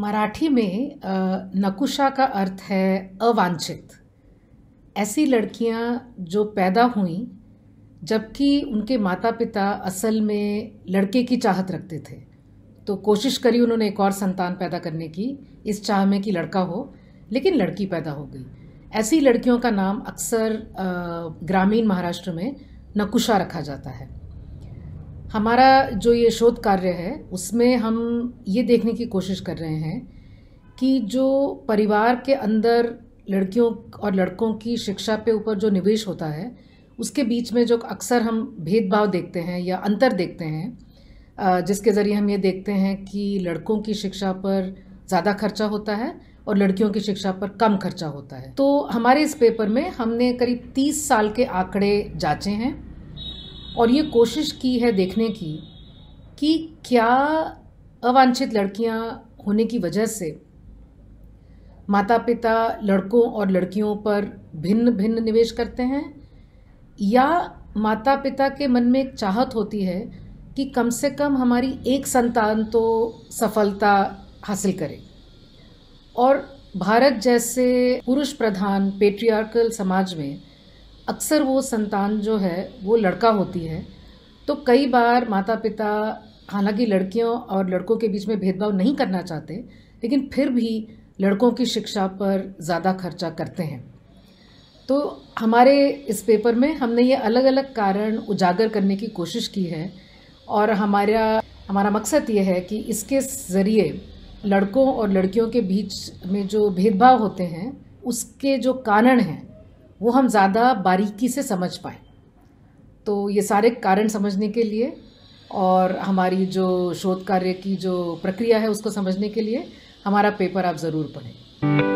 मराठी में नकुशा का अर्थ है अवांछित ऐसी लड़कियां जो पैदा हुई जबकि उनके माता पिता असल में लड़के की चाहत रखते थे तो कोशिश करी उन्होंने एक और संतान पैदा करने की इस चाह में कि लड़का हो लेकिन लड़की पैदा हो गई ऐसी लड़कियों का नाम अक्सर ग्रामीण महाराष्ट्र में नकुशा रखा जाता है हमारा जो ये शोध कार्य है उसमें हम ये देखने की कोशिश कर रहे हैं कि जो परिवार के अंदर लड़कियों और लड़कों की शिक्षा पे ऊपर जो निवेश होता है उसके बीच में जो अक्सर हम भेदभाव देखते हैं या अंतर देखते हैं जिसके ज़रिए हम ये देखते हैं कि लड़कों की शिक्षा पर ज़्यादा खर्चा होता है और लड़कियों की शिक्षा पर कम खर्चा होता है तो हमारे इस पेपर में हमने करीब 30 साल के आंकड़े जांचे हैं और ये कोशिश की है देखने की कि क्या अवांछित लड़कियां होने की वजह से माता पिता लड़कों और लड़कियों पर भिन्न भिन्न निवेश करते हैं या माता पिता के मन में एक चाहत होती है कि कम से कम हमारी एक संतान तो सफलता हासिल करे और भारत जैसे पुरुष प्रधान पेट्रियार्कल समाज में अक्सर वो संतान जो है वो लड़का होती है तो कई बार माता पिता हालांकि लड़कियों और लड़कों के बीच में भेदभाव नहीं करना चाहते लेकिन फिर भी लड़कों की शिक्षा पर ज़्यादा खर्चा करते हैं तो हमारे इस पेपर में हमने ये अलग अलग कारण उजागर करने की कोशिश की है और हमारा हमारा मकसद ये है कि इसके ज़रिए लड़कों और लड़कियों के बीच में जो भेदभाव होते हैं उसके जो कारण हैं वो हम ज़्यादा बारीकी से समझ पाए तो ये सारे कारण समझने के लिए और हमारी जो शोध कार्य की जो प्रक्रिया है उसको समझने के लिए हमारा पेपर आप ज़रूर पढ़ें